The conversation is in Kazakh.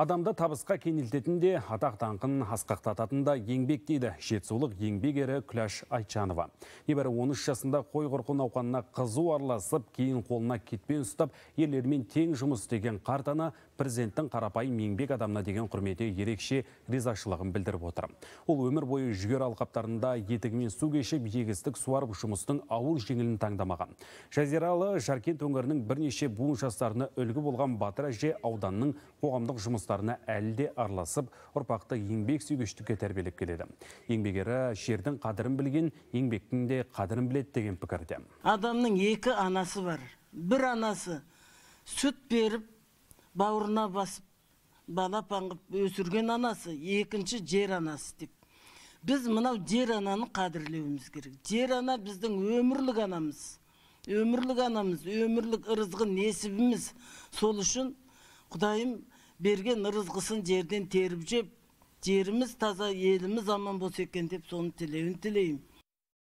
Адамды табысқа кенелтетін де, атақ даңқын асқақтататын да еңбек дейді жетісулық еңбек ері Күләш Айчанова. Небәрі 13 жасында қой қорқу науқанына қызу араласып, кейін қолына кетпен ұстап, ерлермен тең жұмыс деген қартана президенттің қарапайым еңбек адамына деген құрметі ерекше ризашылығын білдіріп отыр. Ол өмір бойы жүгер алқаптарында етігімен су кешіп, егістік суарып жұмыстың ауыр жеңілін таңдамаған. Жазиралы Жаркент өңірінің бірнеше буын жастарына үлгі болған Батыр әже ауданның қоғамдық жұмыс жұмыстарына әлде араласып ұрпақты еңбек сүйгіштікке тәрбиелеп келеді Еңбегері жердің қадірін білген еңбектің де қадірін біледі деген пікірде адамның екі анасы бар бір анасы сүт беріп бауырына басып бала паңып, өсірген анасы екінші жер анасы деп біз мынау жер ананы қадірлеуіміз керек жер ана біздің өмірлік анамыз өмірлік анамыз өмірлік ырызғы несібіміз сол үшін құдайым берген ырызғысын жерден теріп жеп жеріміз таза еліміз аман болса екен деп соны тілеуін тілеймін